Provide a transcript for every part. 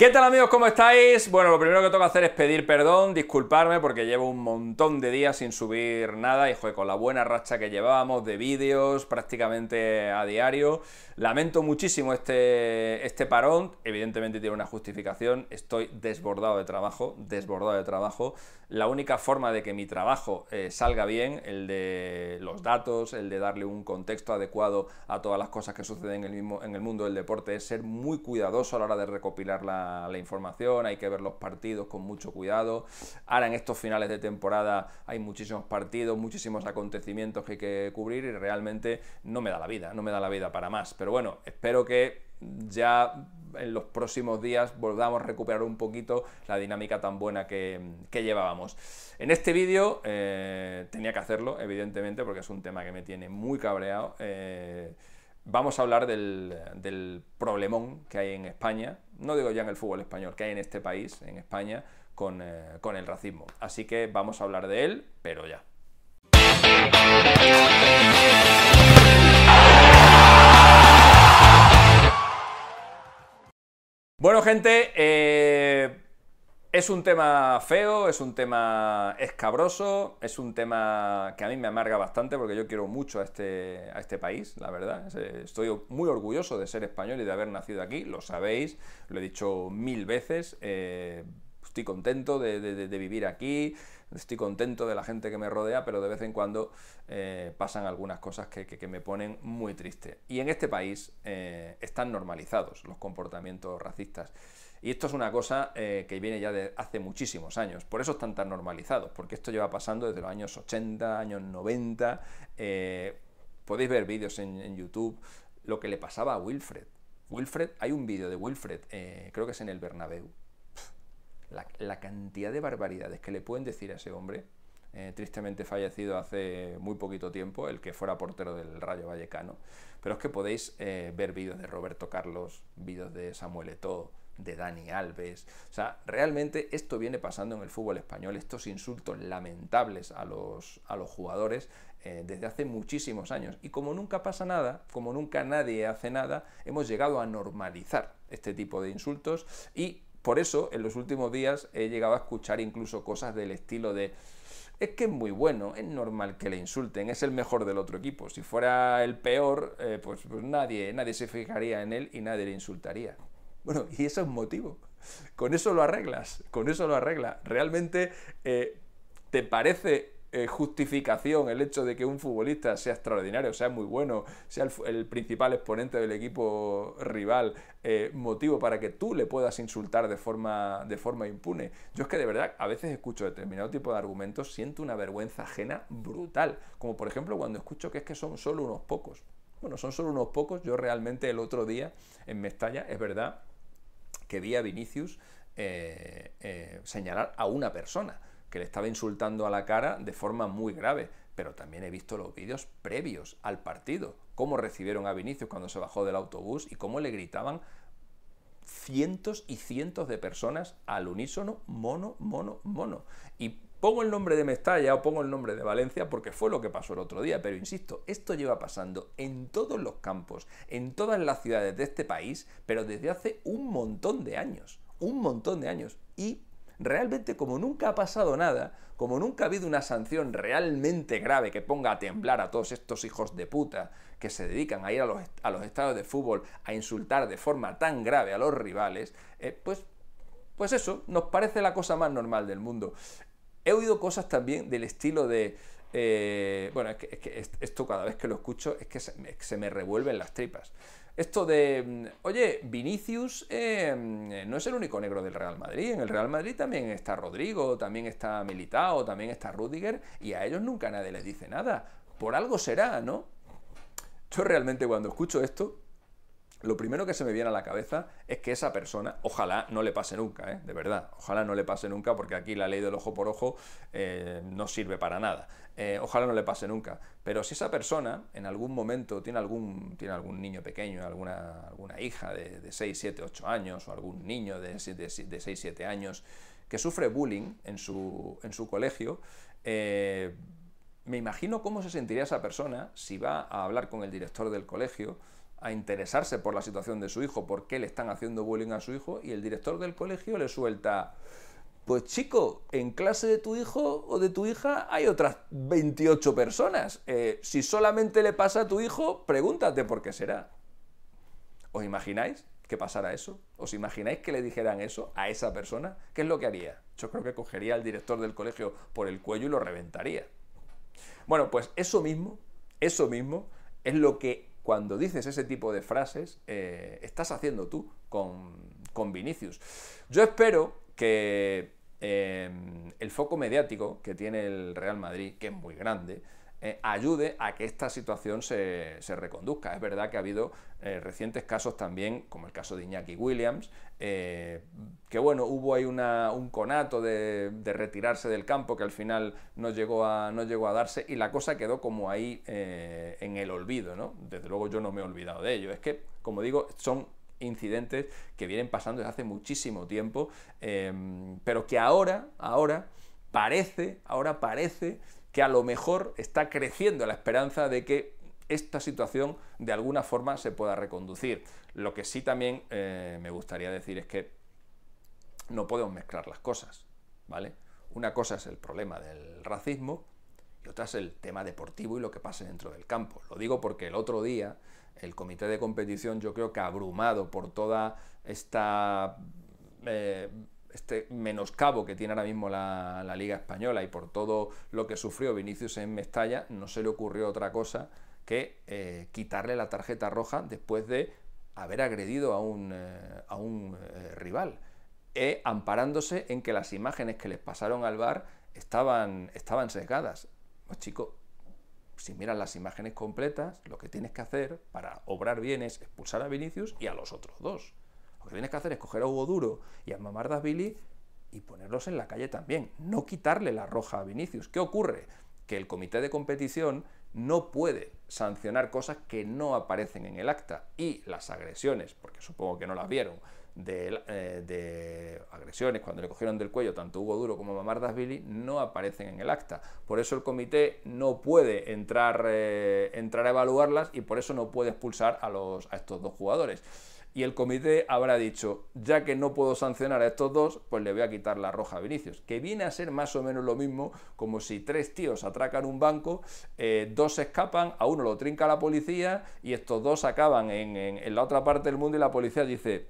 ¿Qué tal amigos? ¿Cómo estáis? Bueno, lo primero que tengo que hacer es pedir perdón, disculparme porque llevo un montón de días sin subir nada y joder, con la buena racha que llevábamos de vídeos prácticamente a diario. Lamento muchísimo este, este parón, evidentemente tiene una justificación, estoy desbordado de trabajo, desbordado de trabajo. La única forma de que mi trabajo eh, salga bien, el de los datos, el de darle un contexto adecuado a todas las cosas que suceden en el, mismo, en el mundo del deporte, es ser muy cuidadoso a la hora de recopilar la la, información, hay que ver los partidos con mucho cuidado. Ahora en estos finales de temporada hay muchísimos partidos, muchísimos acontecimientos que hay que cubrir y realmente no me da la vida, no me da la vida para más. Pero bueno, espero que ya en los próximos días volvamos a recuperar un poquito la dinámica tan buena que, llevábamos. En este vídeo eh, tenía que hacerlo, evidentemente, porque es un tema que me tiene muy cabreado. Eh, vamos a hablar del, problemón que hay en España, no digo ya en el fútbol español, que hay en este país, en España, con, eh, con el racismo. Así que vamos a hablar de él, pero ya. Bueno, gente, eh, es un tema feo, es un tema escabroso, es un tema que a mí me amarga bastante porque yo quiero mucho a este, a este país, la verdad. Eh, estoy muy orgulloso de ser español y de haber nacido aquí, lo sabéis, lo he dicho mil veces. Eh, estoy contento de, vivir aquí, estoy contento de la gente que me rodea, pero de vez en cuando eh, pasan algunas cosas que, me ponen muy triste. Y en este país están normalizados los comportamientos racistas. Y esto es una cosa eh, que viene ya de hace muchísimos años, por eso están tan normalizados, porque esto lleva pasando desde los años 80, años 90, eh, podéis ver vídeos en, YouTube, lo que le pasaba a Wilfred. Wilfred, hay un vídeo de Wilfred, eh, creo que es en el Bernabéu. La, cantidad de barbaridades que le pueden decir a ese hombre, tristemente fallecido hace muy poquito tiempo, el que fuera portero del Rayo Vallecano. Pero es que podéis ver vídeos de Roberto Carlos, vídeos de Samuel Eto'o, de Dani Alves. O sea, realmente esto viene pasando en el fútbol español, estos insultos lamentables a los, a los jugadores eh, desde hace muchísimos años. Y como nunca pasa nada, como nunca nadie hace nada, hemos llegado a normalizar este tipo de insultos y por eso en los últimos días he llegado a escuchar incluso cosas del estilo de es que es muy bueno, es normal que le insulten, es el mejor del otro equipo. Si fuera el peor, eh, pues, pues, nadie, nadie se fijaría en él y nadie le insultaría. Bueno, y eso es motivo. Con eso lo arreglas, con eso lo arreglas. ¿Realmente eh, te parece eh, justificación el hecho de que un futbolista sea extraordinario, sea muy bueno, sea el, principal exponente del equipo rival, eh, motivo para que tú le puedas insultar de forma, de forma impune. Yo es que de verdad a veces escucho determinado tipo de argumentos, siento una vergüenza ajena brutal, como por ejemplo cuando escucho que es que son solo unos pocos. Bueno, son solo unos pocos, yo realmente el otro día en Mestalla, es verdad, que vi a Vinicius eh, eh, señalar a una persona que le estaba insultando a la cara de forma muy grave, pero también he visto los vídeos previos al partido, cómo recibieron a Vinicius cuando se bajó del autobús y cómo le gritaban cientos y cientos de personas al unísono, mono, mono, mono. Y Pongo el nombre de Mestalla o pongo el nombre de Valencia porque fue lo que pasó el otro día, pero insisto, esto lleva pasando en todos los campos, en todas las ciudades de este país, pero desde hace un montón de años, un montón de años. Y realmente como nunca ha pasado nada, como nunca ha habido una sanción realmente grave que ponga a temblar a todos estos hijos de puta que se dedican a ir a los, a estados de fútbol a insultar de forma tan grave a los rivales, eh, pues pues eso, nos parece la cosa más normal del mundo. He oído cosas también del estilo de... Eh, bueno, es que, esto cada vez que lo escucho es que se, me revuelven las tripas. Esto de, mm, oye, Vinicius em, eh, no es el único negro del Real Madrid. En el Real Madrid también está Rodrigo, también está Militao, también está Rüdiger, y a ellos nunca nadie les dice nada. Por algo será, ¿no? Yo realmente cuando escucho esto, lo primero que se me viene a la cabeza es que esa persona, ojalá no le pase nunca, ¿eh? de verdad, ojalá no le pase nunca, porque aquí la ley del ojo por ojo eh, no sirve para nada. Eh, ojalá no le pase nunca. Pero si esa persona en algún momento tiene algún, tiene algún niño pequeño, alguna, alguna hija de, 6, 7, 8 años, o algún niño de, 6, 7 años, que sufre bullying su, en su colegio, me imagino cómo se sentiría esa persona si va a hablar con el director del colegio a interesarse por la situación de su hijo, por qué le están haciendo bullying a su hijo, y el director del colegio le suelta, pues chico, en clase de tu hijo o de tu hija hay otras 28 personas. Eh, si solamente le pasa a tu hijo, pregúntate por qué será. ¿Os imagináis que pasara eso? ¿Os imagináis que le dijeran eso a esa persona? ¿Qué es lo que haría? Yo creo que cogería al director del colegio por el cuello y lo reventaría. Bueno, pues eso mismo, eso mismo es lo que cuando dices ese tipo de frases, eh, estás haciendo tú con, Vinicius. Yo espero que eh, el foco mediático que tiene el Real Madrid, que es muy grande, eh, ayude a que esta situación se, se, reconduzca. Es verdad que ha habido eh, recientes casos también, como el caso de Iñaki Williams, eh, que bueno, hubo ahí una, un conato de, retirarse del campo que al final no llegó a, no llegó a darse y la cosa quedó como ahí en el olvido, ¿no? Desde luego yo no me he olvidado de ello. Es que, como digo, son incidentes que vienen pasando desde hace muchísimo tiempo, pero que ahora, ahora, parece, ahora parece que a lo mejor está creciendo la esperanza de que esta situación de alguna forma se pueda reconducir. Lo que sí también eh, me gustaría decir es que no podemos mezclar las cosas, ¿vale? Una cosa es el problema del racismo y otra es el tema deportivo y lo que pase dentro del campo. Lo digo porque el otro día el comité de competición yo creo que abrumado por toda esta... Eh, este menoscabo que tiene ahora mismo la, Liga Española y por todo lo que sufrió Vinicius en Mestalla, no se le ocurrió otra cosa que eh, quitarle la tarjeta roja después de haber agredido a un, eh, eh, rival, e amparándose en que las imágenes que les pasaron al bar estaban, estaban sesgadas. Pues chico, si miras las imágenes completas, lo que tienes que hacer para obrar bien es expulsar a Vinicius y a los otros dos. Lo que tienes que hacer es coger a Hugo Duro y a Mamardas y ponerlos en la calle también. No quitarle la roja a Vinicius. ¿Qué ocurre? Que el comité de competición no puede sancionar cosas que no aparecen en el acta y las agresiones, porque supongo que no las vieron, de, eh, agresiones cuando le cogieron del cuello tanto Hugo Duro como Mamardas Billy no aparecen en el acta. Por eso el comité no puede entrar, eh, a evaluarlas y por eso no puede expulsar a estos dos jugadores y el comité habrá dicho, ya que no puedo sancionar a estos dos, pues le voy a quitar la roja a Vinicius, que viene a ser más o menos lo mismo como si tres tíos atracan un banco, eh, dos escapan, a uno lo trinca la policía y estos dos acaban en, la otra parte del mundo y la policía dice,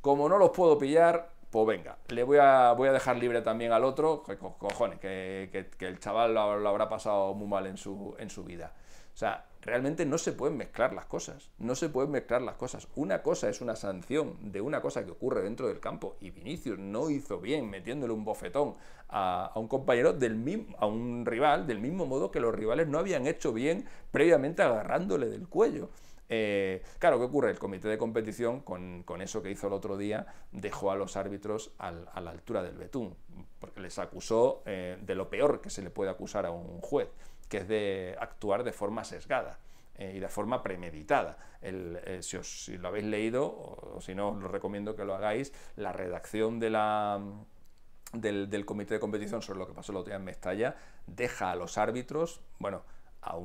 como no los puedo pillar, pues venga, le voy a, voy a dejar libre también al otro, cojones, que, el chaval lo, habrá pasado muy mal en su, en su vida. O sea, realmente no se pueden mezclar las cosas. No se pueden mezclar las cosas. Una cosa es una sanción de una cosa que ocurre dentro del campo y Vinicius no hizo bien metiéndole un bofetón a, un compañero del mismo, a un rival del mismo modo que los rivales no habían hecho bien previamente agarrándole del cuello. Eh, claro, ¿qué ocurre? El comité de competición, con, eso que hizo el otro día, dejó a los árbitros a la altura del betún, porque les acusó eh, de lo peor que se le puede acusar a un juez que es de actuar de forma sesgada eh, y de forma premeditada. Eh, si, lo habéis leído, o, si no, os lo recomiendo que lo hagáis, la redacción Del, comité de competición sobre lo que pasó el otro día en Mestalla, deja a los árbitros, bueno, a,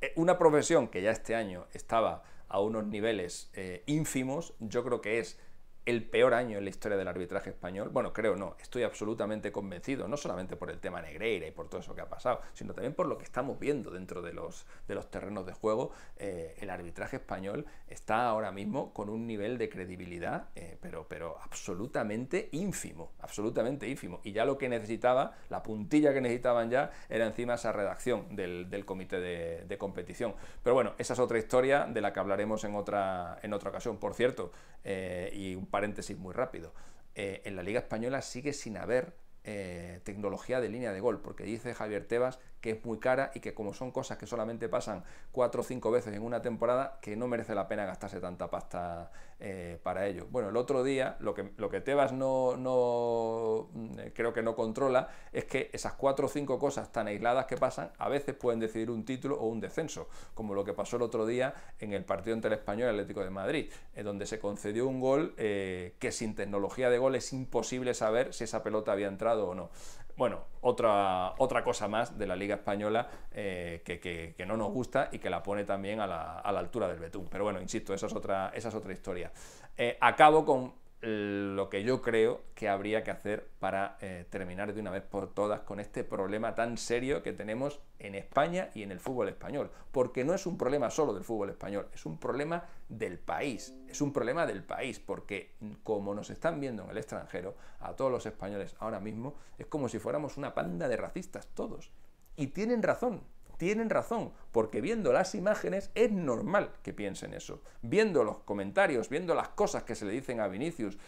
eh, una profesión que ya este año estaba a unos niveles ínfimos, yo creo que es el peor año en la historia del arbitraje español? Bueno, creo no, estoy absolutamente convencido, no solamente por el tema Negreira y por todo eso que ha pasado, sino también por lo que estamos viendo dentro de los, de los terrenos de juego. Eh, el arbitraje español está ahora mismo con un nivel de credibilidad, eh, pero, pero absolutamente ínfimo, absolutamente ínfimo. Y ya lo que necesitaba, la puntilla que necesitaban ya, era encima esa redacción del, comité de, competición. Pero bueno, esa es otra historia de la que hablaremos en otra, en otra ocasión. Por cierto, eh, y un paréntesis muy rápido. Eh, en la Liga Española sigue sin haber eh, tecnología de línea de gol, porque dice Javier Tebas que es muy cara y que como son cosas que solamente pasan cuatro o cinco veces en una temporada, que no merece la pena gastarse tanta pasta eh, para ello. Bueno, el otro día lo que, lo que Tebas no, no mm, eh, creo que no controla es que esas cuatro o cinco cosas tan aisladas que pasan a veces pueden decidir un título o un descenso, como lo que pasó el otro día en el partido entre el español y el Atlético de Madrid, en eh, donde se concedió un gol que sin tecnología de gol es imposible saber si esa pelota había entrado o no. Bueno, otra, otra cosa más de la Liga Española eh, que, que, no nos gusta y que la pone también a la, a la altura del Betún. Pero bueno, insisto, esa es otra, esa es otra historia. Eh, acabo con lo que yo creo que habría que hacer para eh, terminar de una vez por todas con este problema tan serio que tenemos en España y en el fútbol español. Porque no es un problema solo del fútbol español, es un problema del país. Es un problema del país, porque como nos están viendo en el extranjero, a todos los españoles ahora mismo, es como si fuéramos una panda de racistas todos. Y tienen razón, tienen razón, porque viendo las imágenes es normal que piensen eso. Viendo los comentarios, viendo las cosas que se le dicen a Vinicius,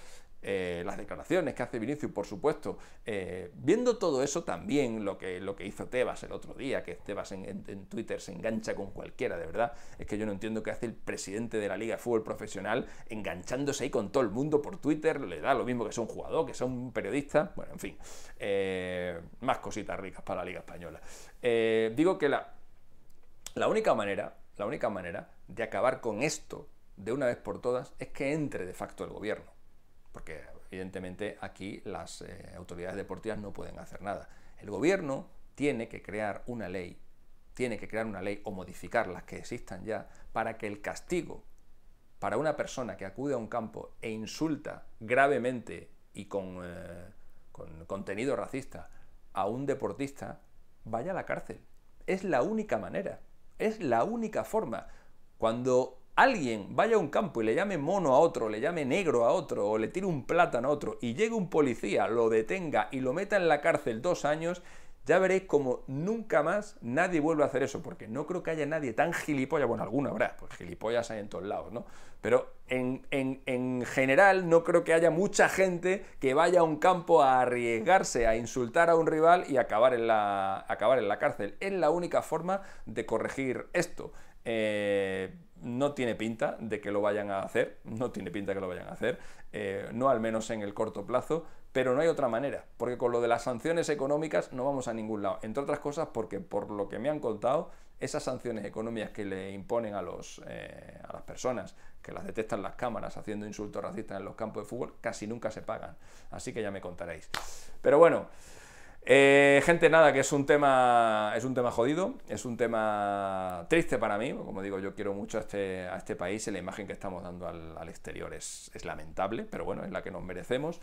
eh, las declaraciones que hace Vinicius, por supuesto. Eh, viendo todo eso también, lo que, lo que hizo Tebas el otro día, que Tebas en, en, Twitter se engancha con cualquiera, de verdad, es que yo no entiendo qué hace el presidente de la Liga de Fútbol Profesional enganchándose ahí con todo el mundo por Twitter, le da lo mismo que sea un jugador, que sea un periodista, bueno, en fin, eh, más cositas ricas para la Liga Española. digo que la, la única manera, la única manera de acabar con esto de una vez por todas es que entre de facto el gobierno porque evidentemente aquí las eh, autoridades deportivas no pueden hacer nada. El gobierno tiene que crear una ley, tiene que crear una ley o modificar las que existan ya para que el castigo para una persona que acude a un campo e insulta gravemente y con, eh, con contenido racista a un deportista vaya a la cárcel. Es la única manera, es la única forma. Cuando alguien vaya a un campo y le llame mono a otro, le llame negro a otro, o le tire un plátano a otro, y llegue un policía, lo detenga y lo meta en la cárcel dos años, ya veréis como nunca más nadie vuelve a hacer eso, porque no creo que haya nadie tan gilipollas, bueno, alguna habrá, pues gilipollas hay en todos lados, ¿no? Pero en, general no creo que haya mucha gente que vaya a un campo a arriesgarse a insultar a un rival y acabar en la, acabar en la cárcel. Es la única forma de corregir esto. Eh, no tiene pinta de que lo vayan a hacer, no tiene pinta de que lo vayan a hacer, eh, no al menos en el corto plazo, pero no hay otra manera, porque con lo de las sanciones económicas no vamos a ningún lado, entre otras cosas porque por lo que me han contado, esas sanciones económicas que le imponen a, los, eh, a las personas que las detectan las cámaras haciendo insultos racistas en los campos de fútbol, casi nunca se pagan, así que ya me contaréis. Pero bueno... Eh, gente, nada, que es un tema. Es un tema jodido, es un tema triste para mí. Como digo, yo quiero mucho a este, este país y la imagen que estamos dando al, exterior es, lamentable, pero bueno, es la que nos merecemos.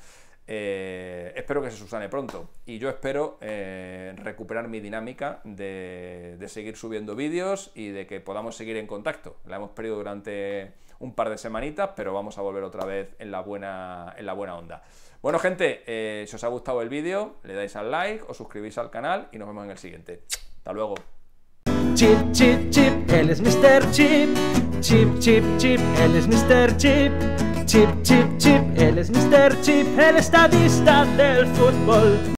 Eh, espero que se susane pronto. Y yo espero eh, recuperar mi dinámica de, de seguir subiendo vídeos y de que podamos seguir en contacto. La hemos perdido durante un par de semanitas, pero vamos a volver otra vez en la buena, en la buena onda. Bueno, gente, eh, si os ha gustado el vídeo, le dais al like, os suscribís al canal y nos vemos en el siguiente. Hasta luego. Chip, chip, chip, él es Chip. Chip, chip, chip, él es Chip. Chip, chip, chip, él es Chip, el estadista del fútbol.